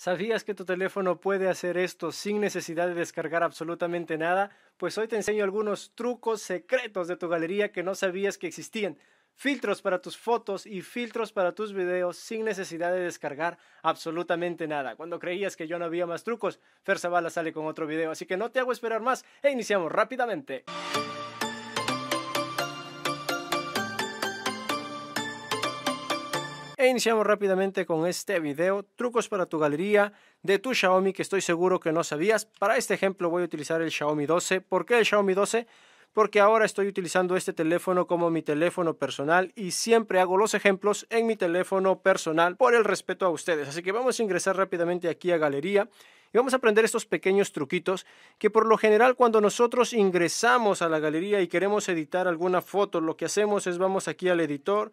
¿Sabías que tu teléfono puede hacer esto sin necesidad de descargar absolutamente nada? Pues hoy te enseño algunos trucos secretos de tu galería que no sabías que existían. Filtros para tus fotos y filtros para tus videos sin necesidad de descargar absolutamente nada. Cuando creías que yo no había más trucos, Fer Zavala sale con otro video, así que no te hago esperar más e iniciamos rápidamente. E iniciamos rápidamente con este video, trucos para tu galería de tu Xiaomi que estoy seguro que no sabías. Para este ejemplo voy a utilizar el Xiaomi 12. ¿Por qué el Xiaomi 12? Porque ahora estoy utilizando este teléfono como mi teléfono personal y siempre hago los ejemplos en mi teléfono personal por el respeto a ustedes. Así que vamos a ingresar rápidamente aquí a galería y vamos a aprender estos pequeños truquitos que por lo general cuando nosotros ingresamos a la galería y queremos editar alguna foto, lo que hacemos es vamos aquí al editor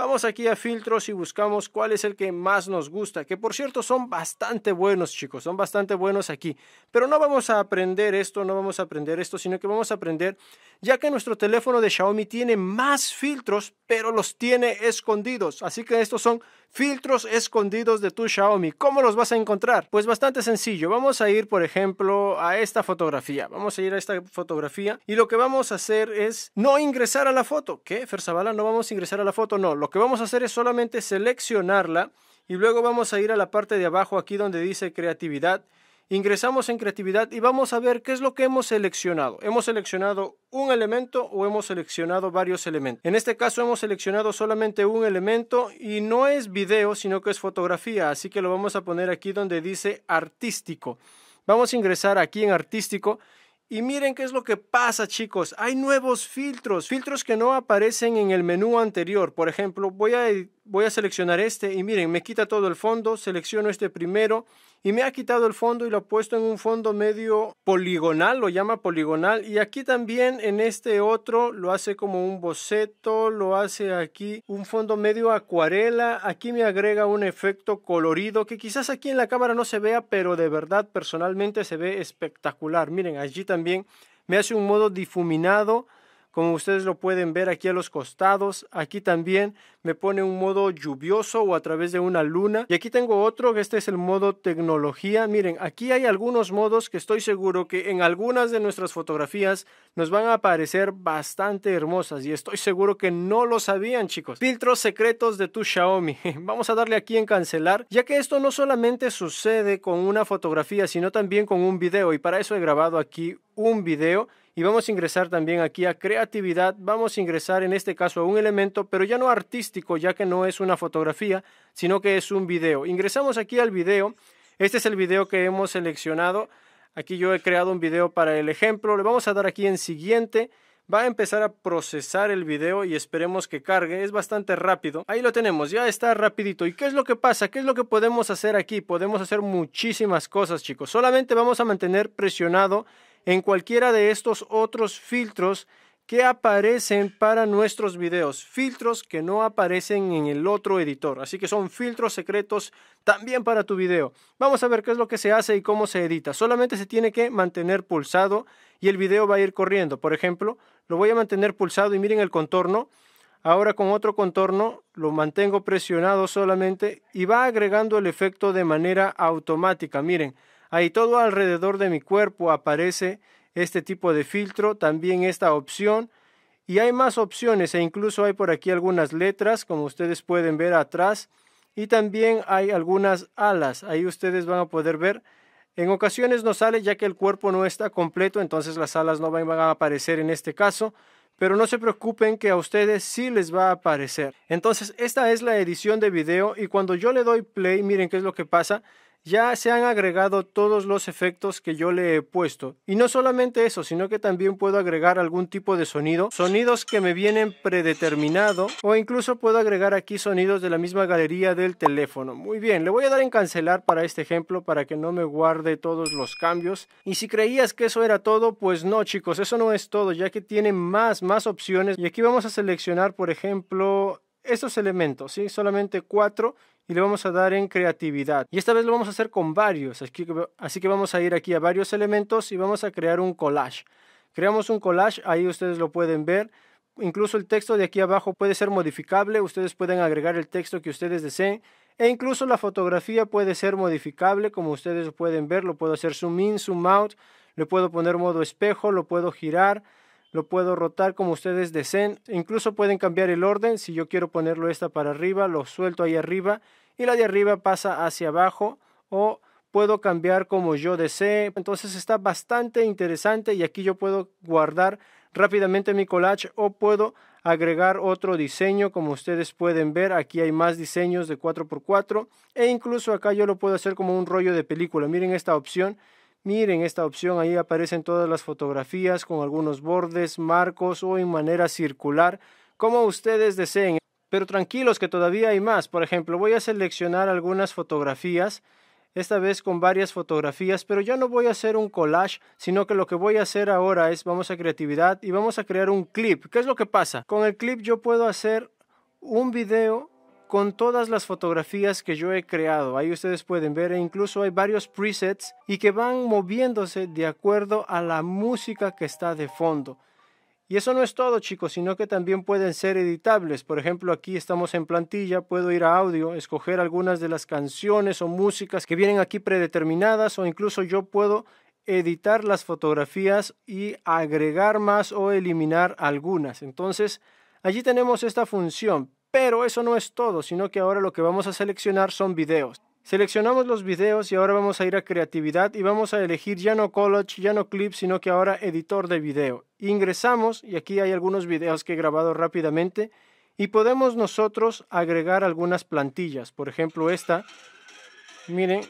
Vamos aquí a filtros y buscamos cuál es el que más nos gusta, que por cierto son bastante buenos chicos, son bastante buenos aquí. Pero no vamos a aprender esto, no vamos a aprender esto, sino que vamos a aprender, ya que nuestro teléfono de Xiaomi tiene más filtros, pero los tiene escondidos. Así que estos son filtros escondidos de tu Xiaomi. ¿Cómo los vas a encontrar? Pues bastante sencillo. Vamos a ir, por ejemplo, a esta fotografía. Vamos a ir a esta fotografía y lo que vamos a hacer es no ingresar a la foto. ¿Qué, Ferzabala, No vamos a ingresar a la foto, no. Lo lo que vamos a hacer es solamente seleccionarla y luego vamos a ir a la parte de abajo aquí donde dice creatividad. Ingresamos en creatividad y vamos a ver qué es lo que hemos seleccionado. Hemos seleccionado un elemento o hemos seleccionado varios elementos. En este caso hemos seleccionado solamente un elemento y no es video sino que es fotografía. Así que lo vamos a poner aquí donde dice artístico. Vamos a ingresar aquí en artístico y miren qué es lo que pasa, chicos. Hay nuevos filtros, filtros que no aparecen en el menú anterior. Por ejemplo, voy a voy a seleccionar este y miren, me quita todo el fondo, selecciono este primero y me ha quitado el fondo y lo ha puesto en un fondo medio poligonal, lo llama poligonal y aquí también en este otro lo hace como un boceto, lo hace aquí un fondo medio acuarela, aquí me agrega un efecto colorido que quizás aquí en la cámara no se vea, pero de verdad personalmente se ve espectacular. Miren, allí también me hace un modo difuminado como ustedes lo pueden ver aquí a los costados, aquí también me pone un modo lluvioso o a través de una luna. Y aquí tengo otro, este es el modo tecnología. Miren, aquí hay algunos modos que estoy seguro que en algunas de nuestras fotografías nos van a aparecer bastante hermosas. Y estoy seguro que no lo sabían, chicos. Filtros secretos de tu Xiaomi. Vamos a darle aquí en cancelar, ya que esto no solamente sucede con una fotografía, sino también con un video. Y para eso he grabado aquí un video y vamos a ingresar también aquí a creatividad, vamos a ingresar en este caso a un elemento, pero ya no artístico, ya que no es una fotografía, sino que es un video. Ingresamos aquí al video, este es el video que hemos seleccionado. Aquí yo he creado un video para el ejemplo, le vamos a dar aquí en siguiente. Va a empezar a procesar el video y esperemos que cargue, es bastante rápido. Ahí lo tenemos, ya está rapidito. ¿Y qué es lo que pasa? ¿Qué es lo que podemos hacer aquí? Podemos hacer muchísimas cosas, chicos. Solamente vamos a mantener presionado en cualquiera de estos otros filtros que aparecen para nuestros videos, filtros que no aparecen en el otro editor, así que son filtros secretos también para tu video. Vamos a ver qué es lo que se hace y cómo se edita. Solamente se tiene que mantener pulsado y el video va a ir corriendo. Por ejemplo, lo voy a mantener pulsado y miren el contorno. Ahora con otro contorno lo mantengo presionado solamente y va agregando el efecto de manera automática. Miren, Ahí todo alrededor de mi cuerpo aparece este tipo de filtro, también esta opción. Y hay más opciones e incluso hay por aquí algunas letras, como ustedes pueden ver atrás. Y también hay algunas alas, ahí ustedes van a poder ver. En ocasiones no sale ya que el cuerpo no está completo, entonces las alas no van a aparecer en este caso pero no se preocupen que a ustedes sí les va a aparecer. Entonces, esta es la edición de video y cuando yo le doy play, miren qué es lo que pasa ya se han agregado todos los efectos que yo le he puesto. Y no solamente eso, sino que también puedo agregar algún tipo de sonido, sonidos que me vienen predeterminado o incluso puedo agregar aquí sonidos de la misma galería del teléfono. Muy bien, le voy a dar en cancelar para este ejemplo para que no me guarde todos los cambios. Y si creías que eso era todo, pues no chicos, eso no es todo, ya que tiene más, más opciones. Y aquí vamos a seleccionar, por ejemplo, estos elementos, ¿sí? solamente cuatro, y le vamos a dar en creatividad. Y esta vez lo vamos a hacer con varios, así que vamos a ir aquí a varios elementos y vamos a crear un collage. Creamos un collage, ahí ustedes lo pueden ver. Incluso el texto de aquí abajo puede ser modificable, ustedes pueden agregar el texto que ustedes deseen. E incluso la fotografía puede ser modificable, como ustedes pueden ver, lo puedo hacer zoom in, zoom out, le puedo poner modo espejo, lo puedo girar, lo puedo rotar como ustedes deseen. Incluso pueden cambiar el orden. Si yo quiero ponerlo esta para arriba, lo suelto ahí arriba y la de arriba pasa hacia abajo o puedo cambiar como yo desee. Entonces está bastante interesante y aquí yo puedo guardar rápidamente mi collage o puedo agregar otro diseño como ustedes pueden ver aquí hay más diseños de 4x4 e incluso acá yo lo puedo hacer como un rollo de película miren esta opción Miren esta opción, ahí aparecen todas las fotografías con algunos bordes, marcos o en manera circular, como ustedes deseen. Pero tranquilos que todavía hay más. Por ejemplo, voy a seleccionar algunas fotografías, esta vez con varias fotografías, pero ya no voy a hacer un collage, sino que lo que voy a hacer ahora es, vamos a creatividad y vamos a crear un clip. ¿Qué es lo que pasa? Con el clip yo puedo hacer un video con todas las fotografías que yo he creado. Ahí ustedes pueden ver, e incluso hay varios presets y que van moviéndose de acuerdo a la música que está de fondo. Y eso no es todo, chicos, sino que también pueden ser editables. Por ejemplo, aquí estamos en plantilla, puedo ir a audio, escoger algunas de las canciones o músicas que vienen aquí predeterminadas o incluso yo puedo editar las fotografías y agregar más o eliminar algunas. Entonces, allí tenemos esta función, pero eso no es todo, sino que ahora lo que vamos a seleccionar son videos. Seleccionamos los videos y ahora vamos a ir a creatividad y vamos a elegir ya no college ya no clip, sino que ahora editor de video. Ingresamos y aquí hay algunos videos que he grabado rápidamente y podemos nosotros agregar algunas plantillas. Por ejemplo esta, miren,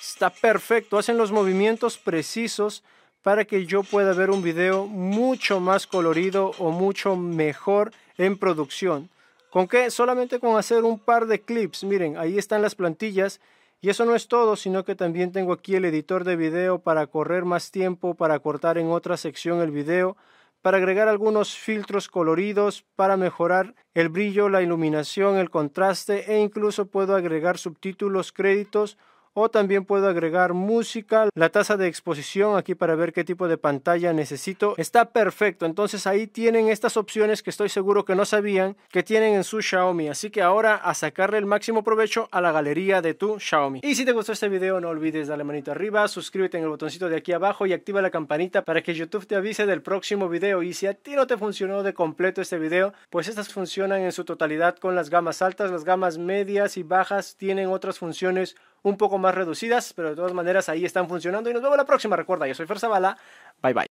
está perfecto, hacen los movimientos precisos para que yo pueda ver un video mucho más colorido o mucho mejor en producción. ¿Con qué? Solamente con hacer un par de clips. Miren, ahí están las plantillas. Y eso no es todo, sino que también tengo aquí el editor de video para correr más tiempo, para cortar en otra sección el video, para agregar algunos filtros coloridos, para mejorar el brillo, la iluminación, el contraste e incluso puedo agregar subtítulos, créditos o también puedo agregar música, la tasa de exposición aquí para ver qué tipo de pantalla necesito. Está perfecto, entonces ahí tienen estas opciones que estoy seguro que no sabían que tienen en su Xiaomi, así que ahora a sacarle el máximo provecho a la galería de tu Xiaomi. Y si te gustó este video no olvides darle manito arriba, suscríbete en el botoncito de aquí abajo y activa la campanita para que YouTube te avise del próximo video y si a ti no te funcionó de completo este video, pues estas funcionan en su totalidad con las gamas altas, las gamas medias y bajas tienen otras funciones un poco más reducidas, pero de todas maneras ahí están funcionando y nos vemos la próxima. Recuerda, yo soy Fer Zavala. Bye bye.